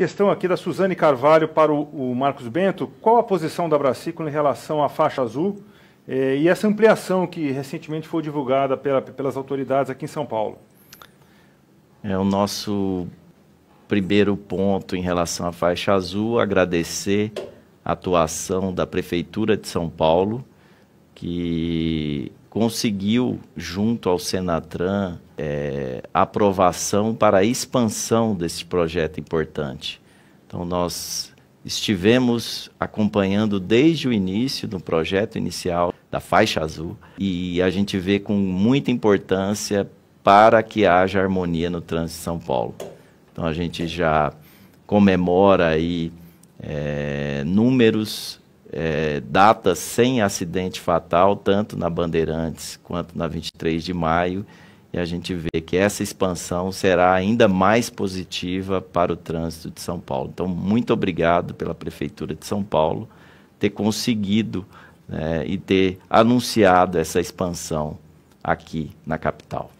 Questão aqui da Suzane Carvalho para o, o Marcos Bento. Qual a posição da Bracículo em relação à faixa azul eh, e essa ampliação que recentemente foi divulgada pela, pelas autoridades aqui em São Paulo? É o nosso primeiro ponto em relação à faixa azul, agradecer a atuação da Prefeitura de São Paulo, que conseguiu, junto ao Senatran, é, aprovação para a expansão desse projeto importante. Então, nós estivemos acompanhando desde o início do projeto inicial da faixa azul e a gente vê com muita importância para que haja harmonia no trânsito de São Paulo. Então a gente já comemora aí é, números é, sem acidente fatal, tanto na Bandeirantes quanto na 23 de maio, e a gente vê que essa expansão será ainda mais positiva para o trânsito de São Paulo. Então, muito obrigado pela Prefeitura de São Paulo ter conseguido né, e ter anunciado essa expansão aqui na capital.